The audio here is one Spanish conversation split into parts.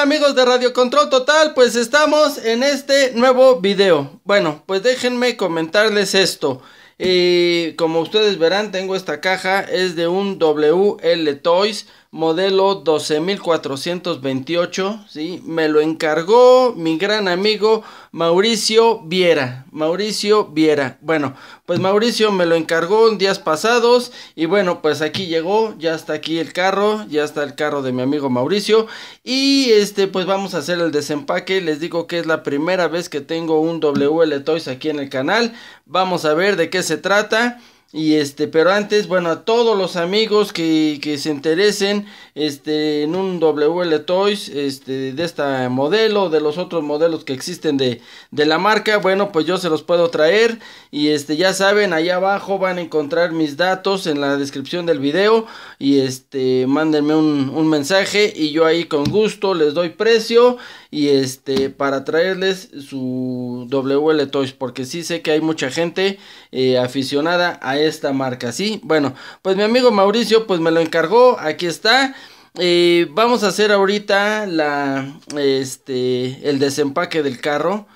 amigos de Radio Control Total, pues estamos en este nuevo video. Bueno, pues déjenme comentarles esto. y eh, como ustedes verán, tengo esta caja, es de un WL Toys modelo 12428, ¿sí? Me lo encargó mi gran amigo Mauricio Viera. Mauricio Viera. Bueno, pues Mauricio me lo encargó en días pasados y bueno, pues aquí llegó, ya está aquí el carro, ya está el carro de mi amigo Mauricio y este pues vamos a hacer el desempaque. Les digo que es la primera vez que tengo un WL Toys aquí en el canal. Vamos a ver de qué se trata. Y este, pero antes, bueno, a todos los amigos que, se interesen este, en un WL Toys este, de esta modelo, de los otros modelos que existen de, la marca, bueno, pues yo se los puedo traer. Y este, ya saben, ahí abajo van a encontrar mis datos en la descripción del video. Y este, mándenme un, mensaje y yo ahí con gusto les doy precio. Y este, para traerles su WL Toys, porque sí sé que hay mucha gente eh, aficionada a esta marca, ¿sí? Bueno, pues mi amigo Mauricio pues me lo encargó, aquí está. Eh, vamos a hacer ahorita la, este, el desempaque del carro.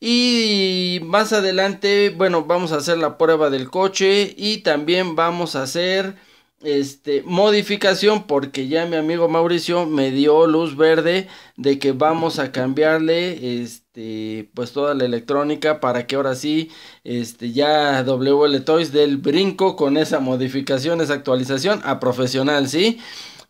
Y más adelante, bueno, vamos a hacer la prueba del coche y también vamos a hacer este modificación porque ya mi amigo Mauricio me dio luz verde de que vamos a cambiarle este este, pues toda la electrónica para que ahora sí este, ya WL Toys del brinco con esa modificación, esa actualización a profesional, ¿sí?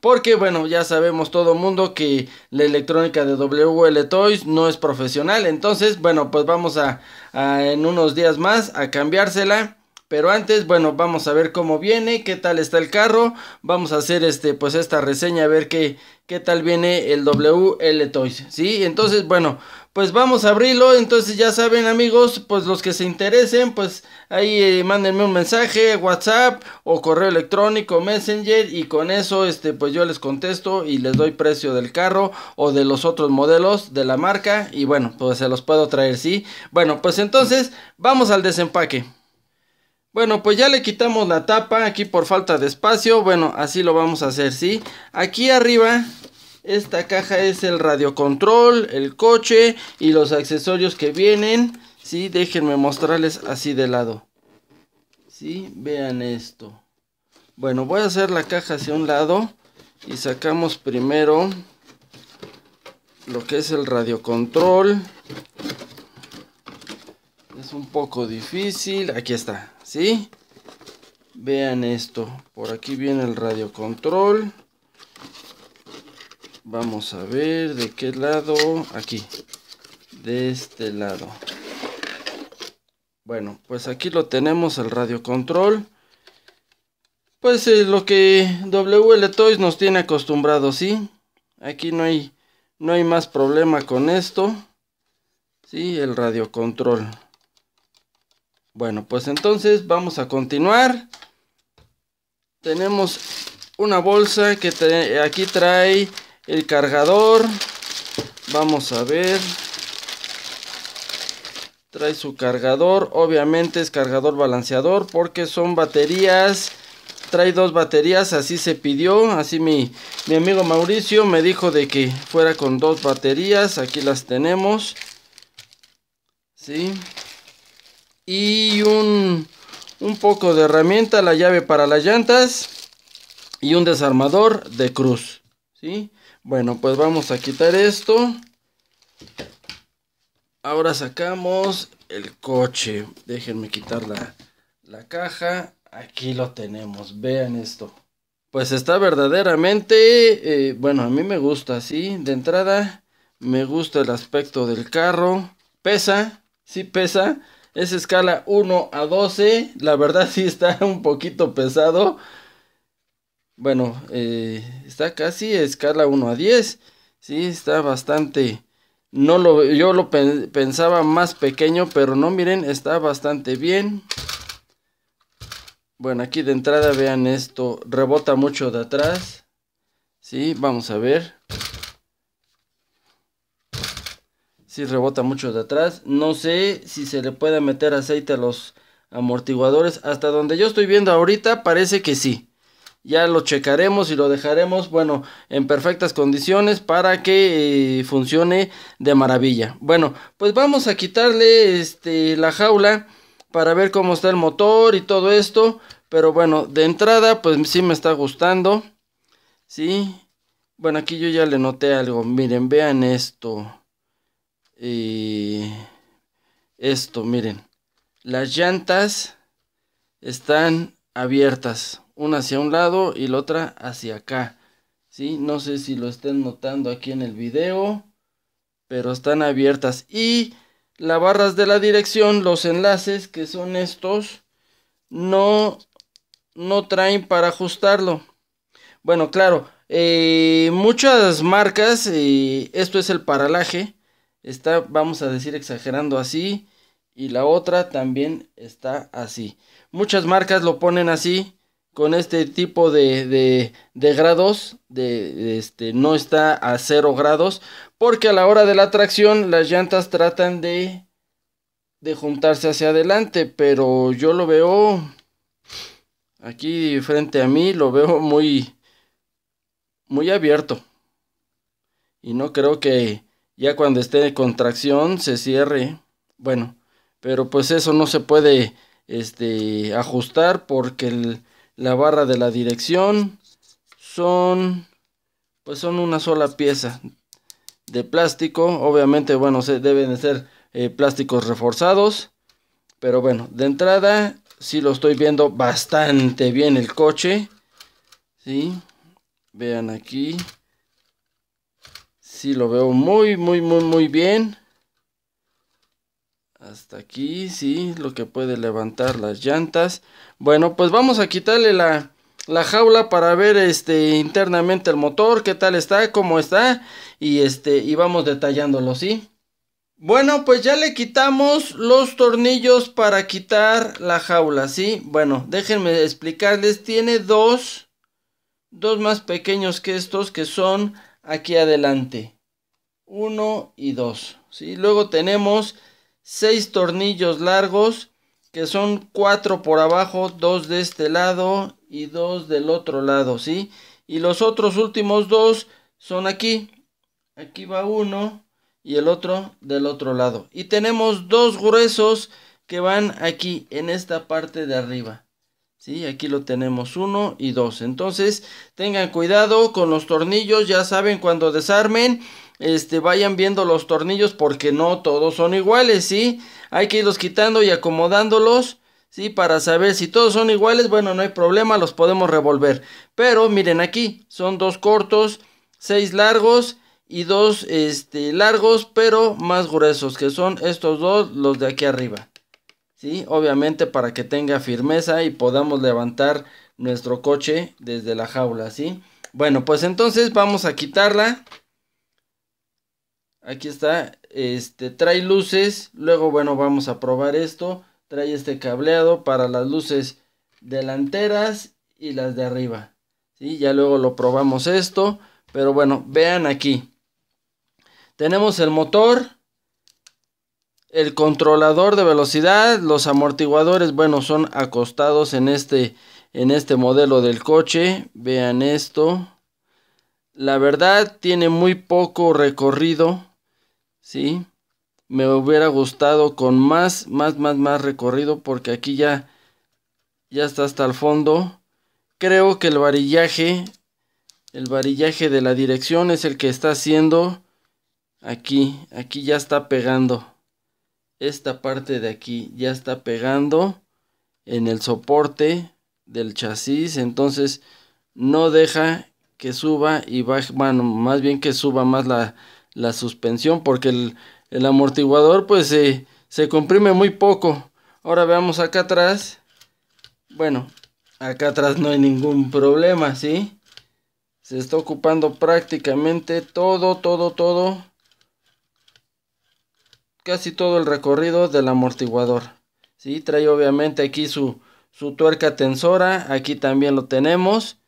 Porque bueno, ya sabemos todo mundo que la electrónica de WL Toys no es profesional. Entonces, bueno, pues vamos a, en unos días más a cambiársela. Pero antes, bueno, vamos a ver cómo viene, qué tal está el carro. Vamos a hacer este, pues esta reseña, a ver qué, qué tal viene el WL Toys. ¿sí? Entonces, bueno, pues vamos a abrirlo. Entonces ya saben amigos, pues los que se interesen, pues ahí eh, mándenme un mensaje, WhatsApp o correo electrónico, Messenger y con eso este pues yo les contesto y les doy precio del carro o de los otros modelos de la marca y bueno, pues se los puedo traer, ¿sí? Bueno, pues entonces vamos al desempaque. Bueno, pues ya le quitamos la tapa aquí por falta de espacio. Bueno, así lo vamos a hacer, ¿sí? Aquí arriba esta caja es el radiocontrol, el coche y los accesorios que vienen. Sí, déjenme mostrarles así de lado. Sí, vean esto. Bueno, voy a hacer la caja hacia un lado y sacamos primero lo que es el radiocontrol. Es un poco difícil. Aquí está, ¿sí? Vean esto. Por aquí viene el radiocontrol. control Vamos a ver de qué lado. Aquí. De este lado. Bueno, pues aquí lo tenemos el radio control. Pues es eh, lo que WL Toys nos tiene acostumbrado, ¿sí? Aquí no hay, no hay más problema con esto. ¿Sí? El radio control. Bueno, pues entonces vamos a continuar. Tenemos una bolsa que aquí trae el cargador vamos a ver trae su cargador obviamente es cargador balanceador porque son baterías trae dos baterías así se pidió así mi, amigo Mauricio me dijo de que fuera con dos baterías aquí las tenemos sí y un un poco de herramienta la llave para las llantas y un desarmador de cruz sí bueno, pues vamos a quitar esto. Ahora sacamos el coche. Déjenme quitar la, la caja. Aquí lo tenemos. Vean esto. Pues está verdaderamente, eh, bueno, a mí me gusta así. De entrada, me gusta el aspecto del carro. Pesa, sí pesa. Es escala 1 a 12. La verdad sí está un poquito pesado. Bueno, eh, está casi escala 1 a 10. Sí, está bastante. No lo, yo lo pensaba más pequeño, pero no, miren, está bastante bien. Bueno, aquí de entrada vean esto, rebota mucho de atrás. Sí, vamos a ver. Sí, rebota mucho de atrás. No sé si se le puede meter aceite a los amortiguadores. Hasta donde yo estoy viendo ahorita, parece que sí ya lo checaremos y lo dejaremos, bueno, en perfectas condiciones para que eh, funcione de maravilla. Bueno, pues vamos a quitarle este, la jaula para ver cómo está el motor y todo esto. Pero bueno, de entrada, pues sí me está gustando. Sí. Bueno, aquí yo ya le noté algo. Miren, vean esto. y eh, esto, miren. Las llantas están abiertas una hacia un lado y la otra hacia acá. ¿sí? No sé si lo estén notando aquí en el video, pero están abiertas. Y las barras de la dirección, los enlaces que son estos, no, no traen para ajustarlo. Bueno, claro, eh, muchas marcas, y eh, esto es el paralaje, está, vamos a decir, exagerando así. Y la otra también está así. Muchas marcas lo ponen así con este tipo de, de, grados, de, este, no está a cero grados, porque a la hora de la tracción las llantas tratan de, de juntarse hacia adelante, pero yo lo veo aquí frente a mí, lo veo muy, muy abierto. Y no creo que ya cuando esté en contracción. se cierre. Bueno, pero pues eso no se puede este, ajustar porque el la barra de la dirección son pues son una sola pieza de plástico obviamente bueno se deben de ser eh, plásticos reforzados pero bueno de entrada sí lo estoy viendo bastante bien el coche ¿sí? vean aquí sí lo veo muy muy muy muy bien hasta aquí, sí, lo que puede levantar las llantas. Bueno, pues vamos a quitarle la, la jaula para ver este internamente el motor, qué tal está, cómo está y este y vamos detallándolo, ¿sí? Bueno, pues ya le quitamos los tornillos para quitar la jaula, ¿sí? Bueno, déjenme explicarles, tiene dos dos más pequeños que estos que son aquí adelante. Uno y dos, ¿sí? Luego tenemos 6 tornillos largos que son 4 por abajo, 2 de este lado y 2 del otro lado, ¿sí? Y los otros últimos dos son aquí. Aquí va uno y el otro del otro lado. Y tenemos dos gruesos que van aquí en esta parte de arriba. ¿Sí? Aquí lo tenemos uno y dos. Entonces tengan cuidado con los tornillos. Ya saben cuando desarmen este, vayan viendo los tornillos porque no todos son iguales, ¿sí? Hay que irlos quitando y acomodándolos, ¿sí? Para saber si todos son iguales, bueno, no hay problema, los podemos revolver. Pero miren aquí, son dos cortos, seis largos y dos este, largos pero más gruesos, que son estos dos, los de aquí arriba. ¿Sí? Obviamente para que tenga firmeza y podamos levantar nuestro coche desde la jaula, ¿sí? Bueno, pues entonces vamos a quitarla. Aquí está, este, trae luces, luego bueno, vamos a probar esto. Trae este cableado para las luces delanteras y las de arriba. ¿sí? Ya luego lo probamos esto, pero bueno, vean aquí. Tenemos el motor, el controlador de velocidad, los amortiguadores, bueno, son acostados en este, en este modelo del coche. Vean esto. La verdad tiene muy poco recorrido ¿sí? Me hubiera gustado con más, más, más, más recorrido porque aquí ya, ya está hasta el fondo. Creo que el varillaje, el varillaje de la dirección es el que está haciendo aquí, aquí ya está pegando. Esta parte de aquí ya está pegando en el soporte del chasis, entonces no deja que suba y baje, bueno, más bien que suba más la, la suspensión porque el, amortiguador pues se, comprime muy poco. Ahora veamos acá atrás. Bueno, acá atrás no hay ningún problema, ¿sí? Se está ocupando prácticamente todo, todo, todo. Casi todo el recorrido del amortiguador. ¿Sí? Trae obviamente aquí su, su tuerca tensora. Aquí también lo tenemos.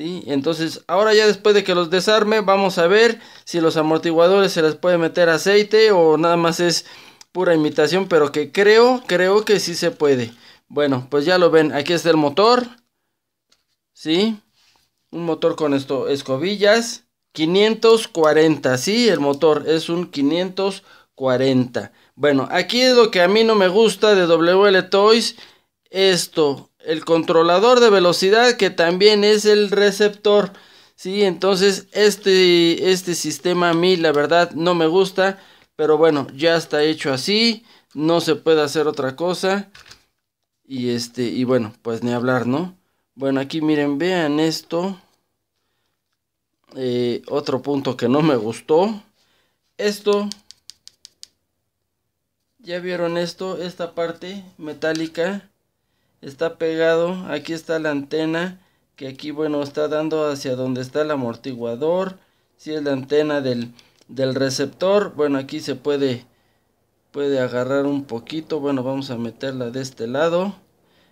Entonces, ahora ya después de que los desarme, vamos a ver si los amortiguadores se les puede meter aceite o nada más es pura imitación, pero que creo, creo que sí se puede. Bueno, pues ya lo ven, aquí está el motor, ¿sí? Un motor con esto, escobillas, 540, ¿sí? El motor es un 540. Bueno, aquí es lo que a mí no me gusta de WL Toys, esto, el controlador de velocidad que también es el receptor. Sí, entonces este, este sistema a mí la verdad no me gusta, pero bueno, ya está hecho así, no se puede hacer otra cosa. Y este, y bueno, pues ni hablar, ¿no? Bueno, aquí miren, vean esto. Eh, otro punto que no me gustó. Esto. ¿Ya vieron esto? Esta parte metálica está pegado, aquí está la antena, que aquí bueno está dando hacia donde está el amortiguador, si es la antena del, del receptor, bueno aquí se puede, puede agarrar un poquito, bueno vamos a meterla de este lado,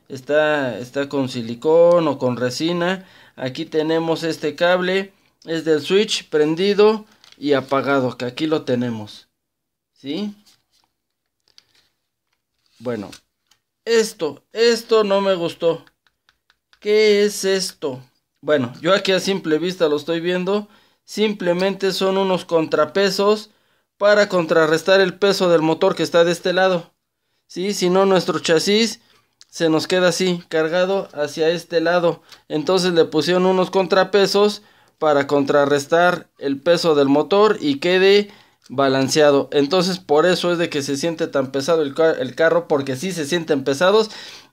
está, está con silicón o con resina, aquí tenemos este cable, es del switch prendido y apagado, que aquí lo tenemos, ¿sí? Bueno, esto, esto no me gustó. ¿Qué es esto? Bueno, yo aquí a simple vista lo estoy viendo. Simplemente son unos contrapesos para contrarrestar el peso del motor que está de este lado. ¿Sí? Si no, nuestro chasis se nos queda así, cargado hacia este lado. Entonces le pusieron unos contrapesos para contrarrestar el peso del motor y quede balanceado. Entonces, por eso es de que se siente tan pesado el, el, carro, porque sí se sienten pesados.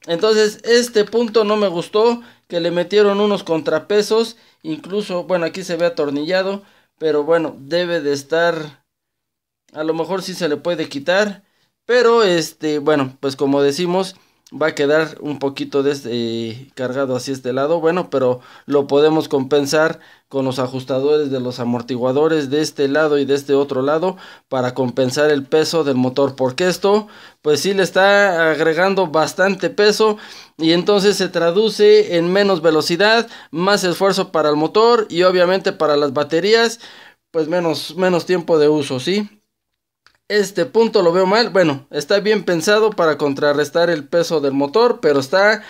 Entonces, este punto no me gustó, que le metieron unos contrapesos, incluso, bueno, aquí se ve atornillado, pero bueno, debe de estar, a lo mejor sí se le puede quitar, pero este, bueno, pues como decimos, va a quedar un poquito este, cargado así este lado. Bueno, pero lo podemos compensar con los ajustadores de los amortiguadores de este lado y de este otro lado para compensar el peso del motor. Porque esto, pues sí le está agregando bastante peso y entonces se traduce en menos velocidad, más esfuerzo para el motor y obviamente para las baterías, pues menos, menos tiempo de uso, ¿sí? Este punto lo veo mal. Bueno, está bien pensado para contrarrestar el peso del motor, pero está...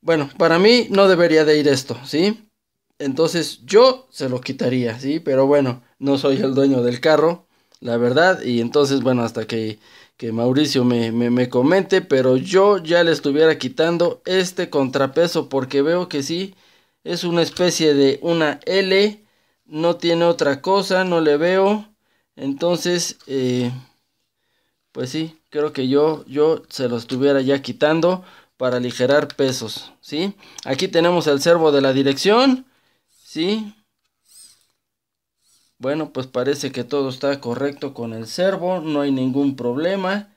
Bueno, para mí no debería de ir esto, ¿sí? Entonces yo se lo quitaría, ¿sí? Pero bueno, no soy el dueño del carro, la verdad. Y entonces, bueno, hasta que, que Mauricio me, me, me comente, pero yo ya le estuviera quitando este contrapeso porque veo que sí, es una especie de una L, no tiene otra cosa, no le veo entonces, eh, pues sí, creo que yo, se lo estuviera ya quitando para aligerar pesos, ¿sí? Aquí tenemos el servo de la dirección, ¿sí? Bueno, pues parece que todo está correcto con el servo, no hay ningún problema.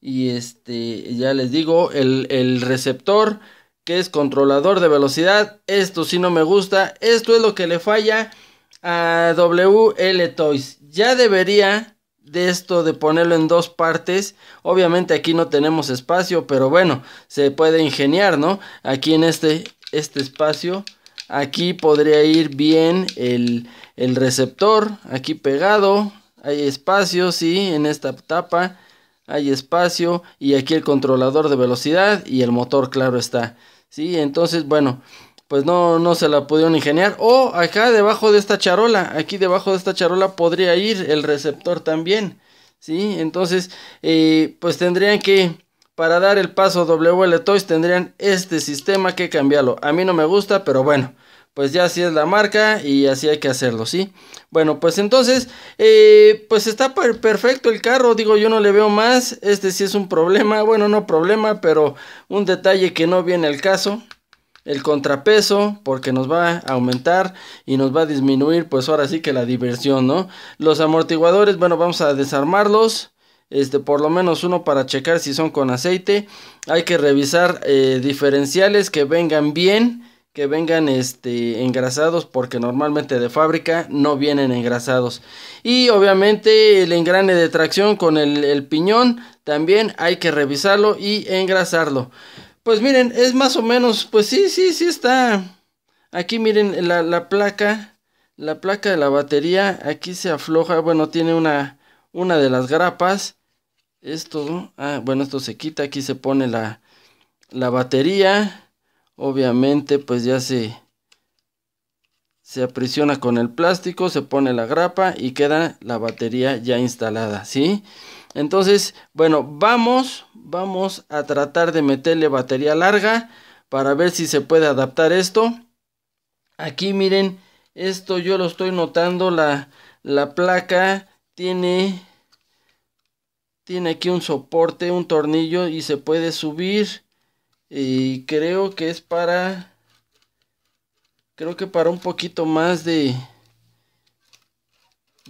Y este, ya les digo, el, el receptor que es controlador de velocidad, esto sí no me gusta, esto es lo que le falla a WL Toys. Ya debería de esto de ponerlo en dos partes. Obviamente aquí no tenemos espacio, pero bueno, se puede ingeniar, ¿no? Aquí en este, este espacio, aquí podría ir bien el, el receptor, aquí pegado, hay espacio, sí, en esta tapa hay espacio y aquí el controlador de velocidad y el motor, claro está. Sí, entonces, bueno, pues no, no se la pudieron ingeniar. O acá debajo de esta charola, aquí debajo de esta charola podría ir el receptor también. ¿Sí? Entonces, eh, pues tendrían que, para dar el paso Toys tendrían este sistema que cambiarlo. A mí no me gusta, pero bueno, pues ya así es la marca y así hay que hacerlo, ¿sí? Bueno, pues entonces, eh, pues está perfecto el carro, digo, yo no le veo más. Este sí es un problema, bueno, no problema, pero un detalle que no viene al caso el contrapeso porque nos va a aumentar y nos va a disminuir pues ahora sí que la diversión, ¿no? Los amortiguadores, bueno, vamos a desarmarlos. Este, por lo menos uno para checar si son con aceite. Hay que revisar eh, diferenciales que vengan bien, que vengan este, engrasados, porque normalmente de fábrica no vienen engrasados. Y obviamente el engrane de tracción con el, el piñón también hay que revisarlo y engrasarlo. Pues miren, es más o menos, pues sí, sí, sí está. Aquí miren la, placa, la placa de la batería, aquí se afloja, bueno, tiene una, una de las grapas. Esto, ah, bueno, esto se quita, aquí se pone la, la batería. Obviamente, pues ya se, se aprisiona con el plástico, se pone la grapa y queda la batería ya instalada, ¿sí? Entonces, bueno, vamos vamos a tratar de meterle batería larga para ver si se puede adaptar esto aquí miren esto yo lo estoy notando la, placa tiene tiene aquí un soporte un tornillo y se puede subir y creo que es para creo que para un poquito más de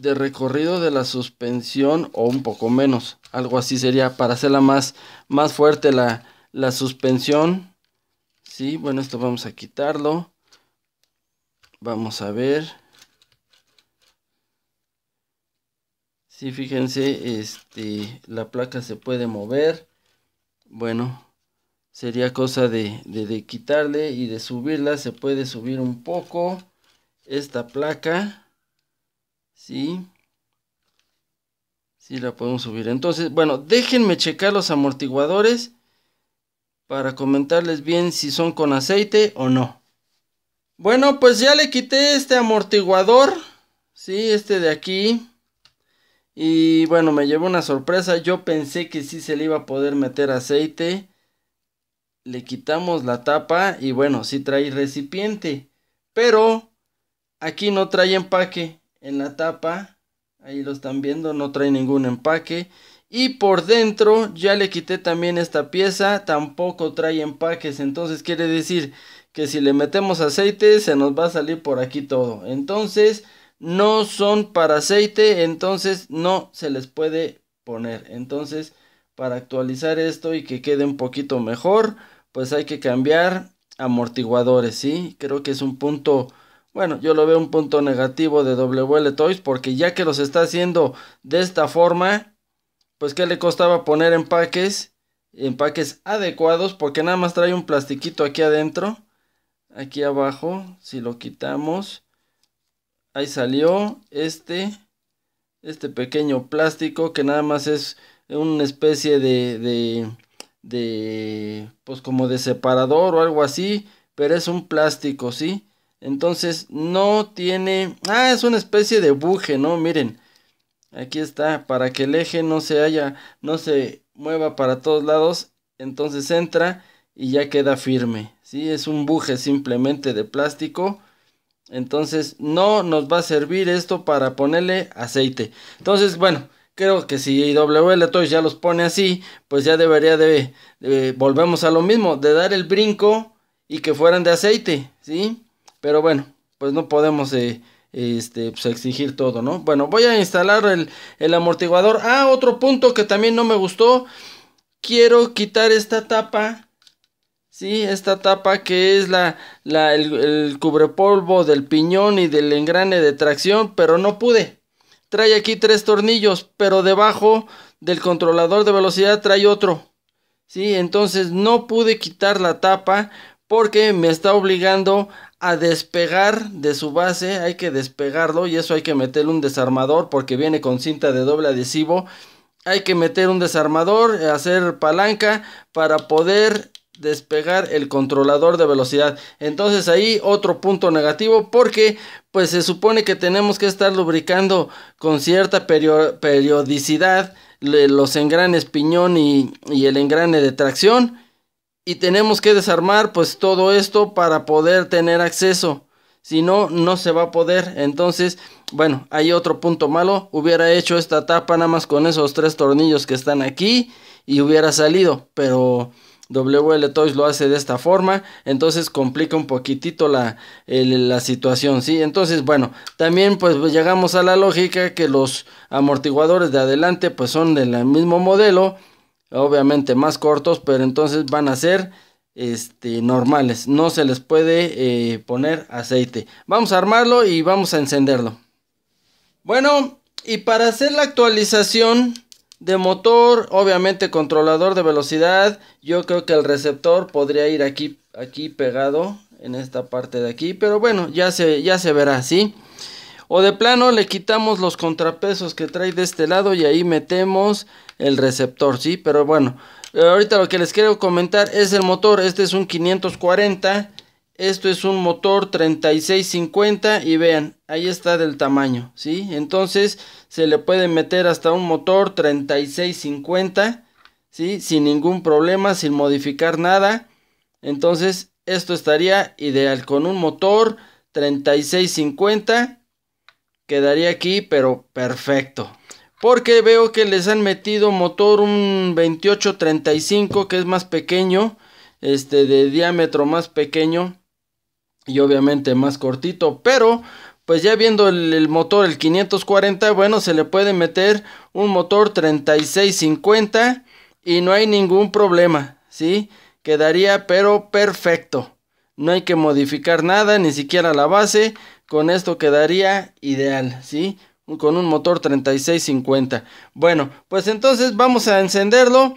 de recorrido de la suspensión o un poco menos. Algo así sería para hacerla más, más fuerte la, suspensión. Sí, bueno, esto vamos a quitarlo. Vamos a ver. Si fíjense, este, la placa se puede mover. Bueno, sería cosa de, de, de quitarle y de subirla. Se puede subir un poco esta placa Sí. Sí, la podemos subir. Entonces, bueno, déjenme checar los amortiguadores para comentarles bien si son con aceite o no. Bueno, pues ya le quité este amortiguador. Sí, este de aquí. Y bueno, me llevó una sorpresa. Yo pensé que sí se le iba a poder meter aceite. Le quitamos la tapa y bueno, sí trae recipiente. Pero aquí no trae empaque en la tapa. Ahí lo están viendo, no trae ningún empaque. Y por dentro ya le quité también esta pieza, tampoco trae empaques. Entonces quiere decir que si le metemos aceite se nos va a salir por aquí todo. Entonces no son para aceite, entonces no se les puede poner. Entonces para actualizar esto y que quede un poquito mejor, pues hay que cambiar amortiguadores, ¿sí? Creo que es un punto bueno, yo lo veo un punto negativo de WL Toys porque ya que los está haciendo de esta forma, pues que le costaba poner empaques, empaques adecuados porque nada más trae un plastiquito aquí adentro, aquí abajo, si lo quitamos, ahí salió este, este pequeño plástico que nada más es una especie de, de, de pues como de separador o algo así, pero es un plástico, ¿sí? Entonces no tiene... Ah, es una especie de buje, ¿no? Miren. Aquí está, para que el eje no se haya, no se mueva para todos lados. Entonces entra y ya queda firme. ¿sí? Es un buje simplemente de plástico. Entonces no nos va a servir esto para ponerle aceite. Entonces, bueno, creo que si IWL Toys ya los pone así, pues ya debería de, volvemos a lo mismo, de dar el brinco y que fueran de aceite, ¿sí? Pero bueno, pues no podemos eh, este, pues, exigir todo, ¿no? Bueno, voy a instalar el, amortiguador. Ah, otro punto que también no me gustó. Quiero quitar esta tapa. Sí, esta tapa que es la, el, el, cubrepolvo del piñón y del engrane de tracción, pero no pude. Trae aquí tres tornillos, pero debajo del controlador de velocidad trae otro. Sí, entonces no pude quitar la tapa porque me está obligando a despegar de su base, hay que despegarlo y eso hay que meter un desarmador porque viene con cinta de doble adhesivo. Hay que meter un desarmador, hacer palanca para poder despegar el controlador de velocidad. Entonces ahí otro punto negativo porque pues se supone que tenemos que estar lubricando con cierta periodicidad los engranes piñón y, y el engrane de tracción y tenemos que desarmar pues todo esto para poder tener acceso. Si no, no se va a poder. Entonces, bueno, hay otro punto malo. Hubiera hecho esta tapa nada más con esos tres tornillos que están aquí y hubiera salido. Pero WL Toys lo hace de esta forma. Entonces complica un poquitito la, la situación, ¿sí? Entonces, bueno, también pues llegamos a la lógica que los amortiguadores de adelante pues son del mismo modelo obviamente más cortos, pero entonces van a ser este, normales. No se les puede eh, poner aceite. Vamos a armarlo y vamos a encenderlo. Bueno, y para hacer la actualización de motor, obviamente controlador de velocidad, yo creo que el receptor podría ir aquí, aquí pegado en esta parte de aquí, pero bueno, ya se, ya se verá, ¿sí? sí o de plano le quitamos los contrapesos que trae de este lado y ahí metemos el receptor, ¿sí? Pero bueno, eh, ahorita lo que les quiero comentar es el motor. Este es un 540, esto es un motor 3650 y vean, ahí está del tamaño, ¿sí? Entonces se le puede meter hasta un motor 3650, ¿sí? Sin ningún problema, sin modificar nada. Entonces esto estaría ideal con un motor 3650 quedaría aquí, pero perfecto. Porque veo que les han metido motor un 2835 que es más pequeño, este de diámetro más pequeño y obviamente más cortito, pero pues ya viendo el, motor el 540, bueno, se le puede meter un motor 3650 y no hay ningún problema, ¿sí? Quedaría pero perfecto. No hay que modificar nada, ni siquiera la base con esto quedaría ideal, ¿sí? Con un motor 3650. Bueno, pues entonces vamos a encenderlo.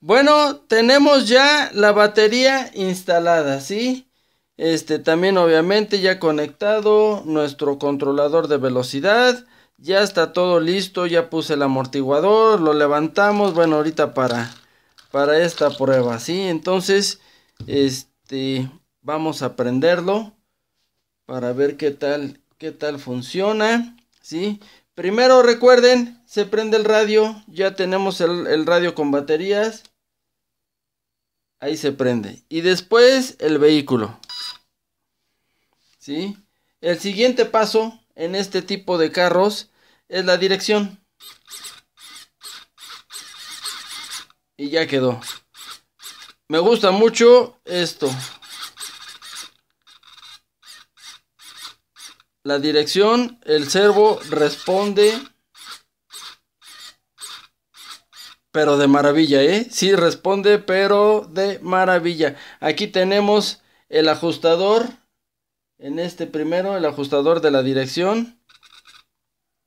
Bueno, tenemos ya la batería instalada, ¿sí? Este también obviamente ya conectado nuestro controlador de velocidad. Ya está todo listo, ya puse el amortiguador, lo levantamos, bueno, ahorita para para esta prueba, ¿sí? Entonces, este vamos a prenderlo para ver qué tal, qué tal funciona, ¿sí? Primero recuerden, se prende el radio, ya tenemos el, el radio con baterías. Ahí se prende. Y después el vehículo. ¿Sí? El siguiente paso en este tipo de carros es la dirección. Y ya quedó. Me gusta mucho esto. la dirección, el servo responde, pero de maravilla, ¿eh? Sí, responde, pero de maravilla. Aquí tenemos el ajustador, en este primero, el ajustador de la dirección,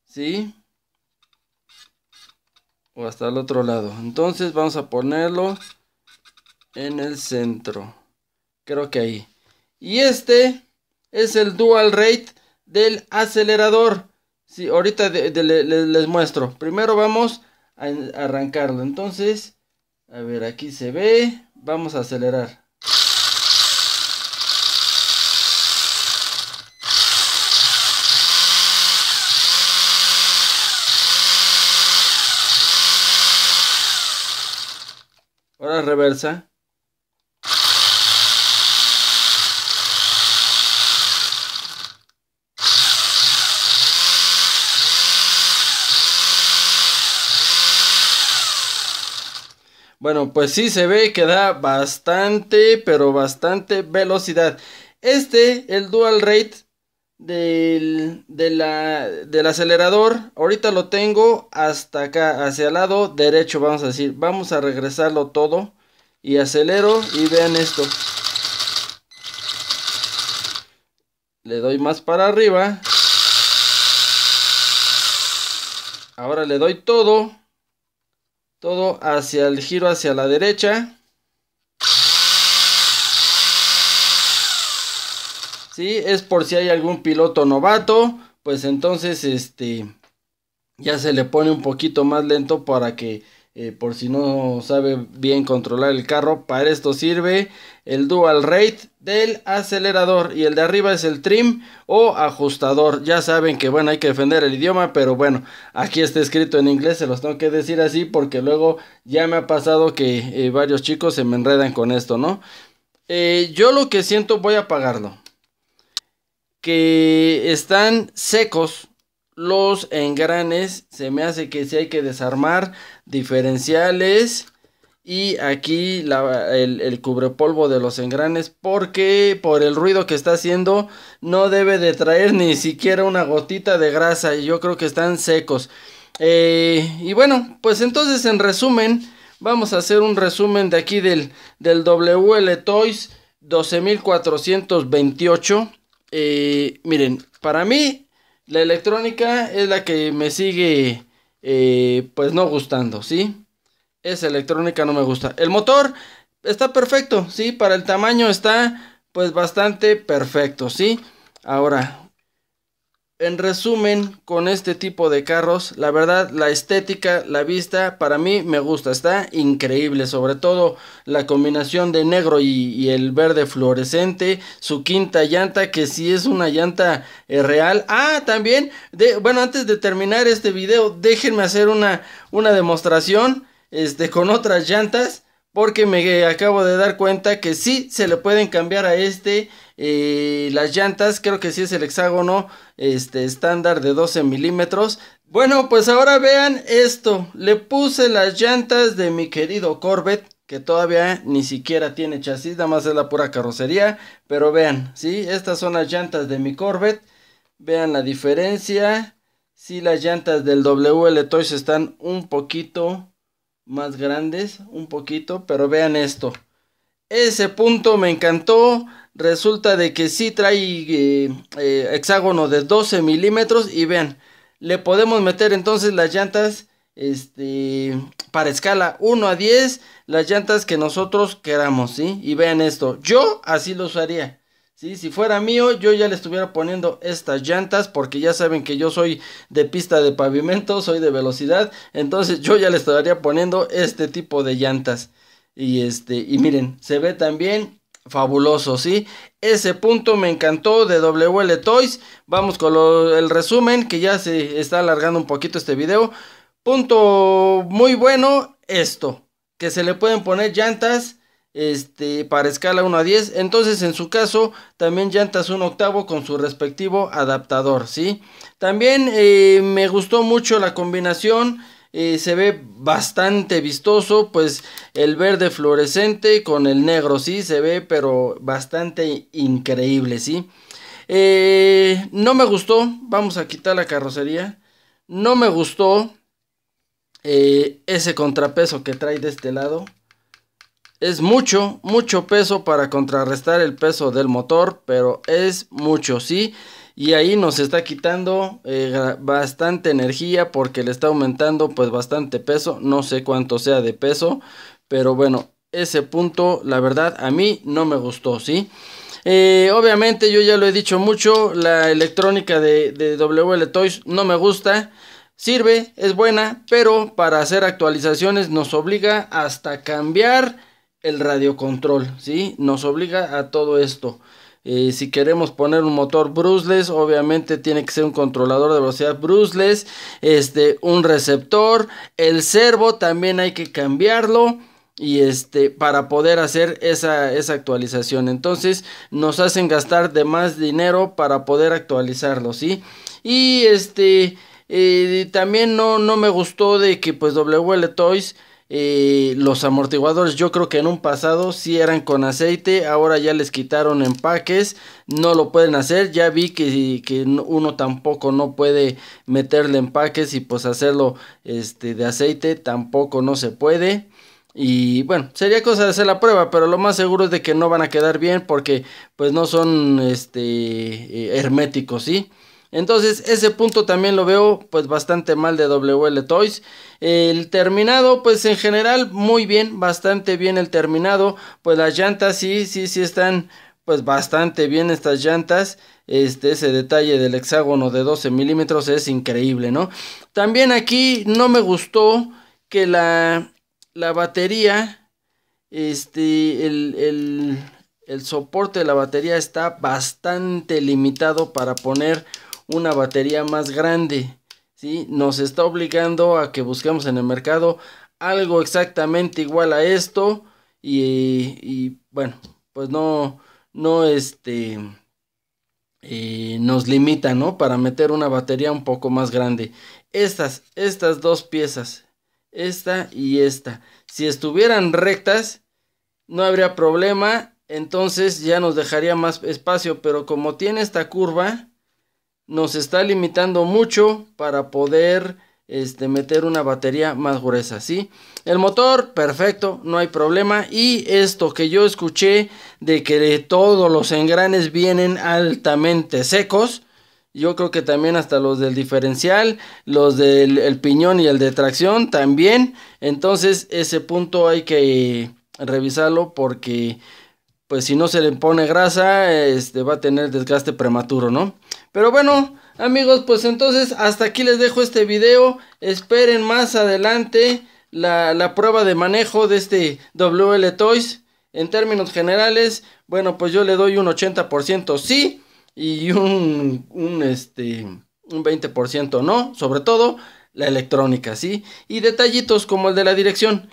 ¿sí? O hasta el otro lado. Entonces vamos a ponerlo en el centro. Creo que ahí. Y este es el dual rate del acelerador. Sí, ahorita les muestro. Primero vamos a arrancarlo. Entonces, a ver, aquí se ve. Vamos a acelerar. Ahora reversa. Bueno, pues sí se ve que da bastante, pero bastante velocidad. Este, el dual rate del, del acelerador, ahorita lo tengo hasta acá, hacia el lado derecho, vamos a decir. Vamos a regresarlo todo y acelero y vean esto. Le doy más para arriba. Ahora le doy todo todo hacia el giro hacia la derecha. Sí, es por si hay algún piloto novato, pues entonces este ya se le pone un poquito más lento para que eh, por si no sabe bien controlar el carro, para esto sirve el dual rate del acelerador y el de arriba es el trim o ajustador. Ya saben que bueno, hay que defender el idioma, pero bueno, aquí está escrito en inglés, se los tengo que decir así porque luego ya me ha pasado que eh, varios chicos se me enredan con esto, ¿no? Eh, yo lo que siento voy a apagarlo. Que están secos los engranes se me hace que si hay que desarmar diferenciales y aquí el, cubrepolvo de los engranes porque por el ruido que está haciendo no debe de traer ni siquiera una gotita de grasa y yo creo que están secos eh, y bueno pues entonces en resumen vamos a hacer un resumen de aquí del, del WL Toys 12428 eh, miren para mí la electrónica es la que me sigue, eh, pues no gustando, ¿sí? Esa electrónica no me gusta. El motor está perfecto, ¿sí? Para el tamaño está, pues bastante perfecto, ¿sí? Ahora, en resumen, con este tipo de carros, la verdad, la estética, la vista, para mí me gusta, está increíble, sobre todo la combinación de negro y, el verde fluorescente, su quinta llanta, que si sí es una llanta eh, real. Ah, también, de, bueno, antes de terminar este video, déjenme hacer una, una demostración este, con otras llantas, porque me acabo de dar cuenta que sí se le pueden cambiar a este y las llantas, creo que sí es el hexágono este, estándar de 12 milímetros. Bueno, pues ahora vean esto. Le puse las llantas de mi querido Corvette que todavía ni siquiera tiene chasis, nada más es la pura carrocería, pero vean, ¿sí? Estas son las llantas de mi Corvette, vean la diferencia, Si, las llantas del WL Toys están un poquito más grandes, un poquito, pero vean esto, ese punto me encantó, resulta de que sí trae eh, eh, hexágono de 12 milímetros y vean, le podemos meter entonces las llantas este, para escala 1 a 10, las llantas que nosotros queramos, ¿sí? Y vean esto, yo así lo usaría. ¿Sí? Si fuera mío, yo ya le estuviera poniendo estas llantas porque ya saben que yo soy de pista de pavimento, soy de velocidad, entonces yo ya le estaría poniendo este tipo de llantas. Y este, y miren, se ve también fabuloso, ¿sí? Ese punto me encantó de WL Toys. Vamos con el resumen, que ya se está alargando un poquito este video. Punto muy bueno, esto, que se le pueden poner llantas este, para escala 1 a 10. Entonces, en su caso, también llantas 1 octavo con su respectivo adaptador, ¿sí? También eh, me gustó mucho la combinación eh, se ve bastante vistoso, pues el verde fluorescente con el negro, sí, se ve, pero bastante increíble, sí. Eh, no me gustó, vamos a quitar la carrocería, no me gustó eh, ese contrapeso que trae de este lado. Es mucho, mucho peso para contrarrestar el peso del motor, pero es mucho, sí y ahí nos está quitando eh, bastante energía porque le está aumentando pues bastante peso, no sé cuánto sea de peso, pero bueno, ese punto la verdad a mí no me gustó, ¿sí? Eh, obviamente yo ya lo he dicho mucho, la electrónica de, de WL Toys no me gusta, sirve, es buena, pero para hacer actualizaciones nos obliga hasta cambiar el radiocontrol, ¿sí? Nos obliga a todo esto. Eh, si queremos poner un motor brushless, obviamente tiene que ser un controlador de velocidad brushless, este, un receptor, el servo también hay que cambiarlo y este para poder hacer esa, actualización entonces nos hacen gastar de más dinero para poder actualizarlo sí y este eh, también no, no me gustó de que pues WL Toys eh, los amortiguadores yo creo que en un pasado si eran con aceite, ahora ya les quitaron empaques, no lo pueden hacer, ya vi que, que uno tampoco no puede meterle empaques y pues hacerlo este, de aceite tampoco no se puede. Y bueno, sería cosa de hacer la prueba, pero lo más seguro es de que no van a quedar bien porque pues no son este, eh, herméticos, ¿sí? Entonces ese punto también lo veo pues bastante mal de WL Toys. El terminado pues en general muy bien, bastante bien el terminado. Pues las llantas sí, sí, sí están pues bastante bien estas llantas. Este, ese detalle del hexágono de 12 milímetros es increíble, ¿no? También aquí no me gustó que la, batería, este, el, el soporte de la batería está bastante limitado para poner una batería más grande. ¿sí? Nos está obligando a que busquemos en el mercado algo exactamente igual a esto. Y, bueno, pues no, no este, eh, nos limita, ¿no? Para meter una batería un poco más grande. Estas, estas dos piezas, esta y esta. Si estuvieran rectas, no habría problema. Entonces ya nos dejaría más espacio. Pero como tiene esta curva, nos está limitando mucho para poder este, meter una batería más gruesa, ¿sí? El motor, perfecto, no hay problema. Y esto que yo escuché de que todos los engranes vienen altamente secos. Yo creo que también hasta los del diferencial, los del piñón y el de tracción también. Entonces ese punto hay que revisarlo porque pues si no se le pone grasa, este, va a tener desgaste prematuro, ¿no? Pero bueno, amigos, pues entonces hasta aquí les dejo este video. Esperen más adelante la, prueba de manejo de este WL Toys. En términos generales, bueno, pues yo le doy un 80% sí y un, un, este, un 20% no, sobre todo la electrónica, ¿sí? Y detallitos como el de la dirección,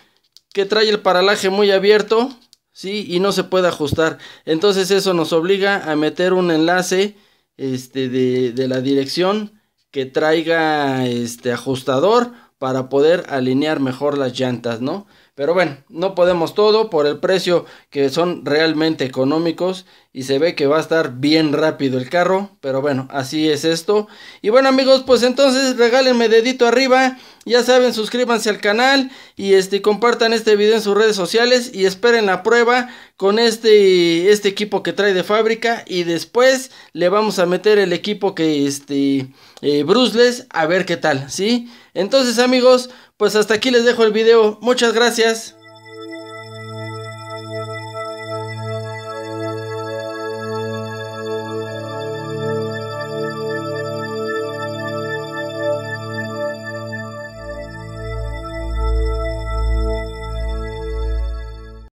que trae el paralaje muy abierto, ¿sí? Y no se puede ajustar. Entonces eso nos obliga a meter un enlace este, de, de, la dirección que traiga este ajustador para poder alinear mejor las llantas, ¿no? Pero bueno, no podemos todo por el precio que son realmente económicos y se ve que va a estar bien rápido el carro. Pero bueno, así es esto. Y bueno amigos, pues entonces regálenme dedito arriba. Ya saben, suscríbanse al canal y este, compartan este video en sus redes sociales y esperen la prueba con este, este equipo que trae de fábrica y después le vamos a meter el equipo que este, eh, Bruce les a ver qué tal, ¿sí? Entonces amigos, pues hasta aquí les dejo el video. Muchas gracias.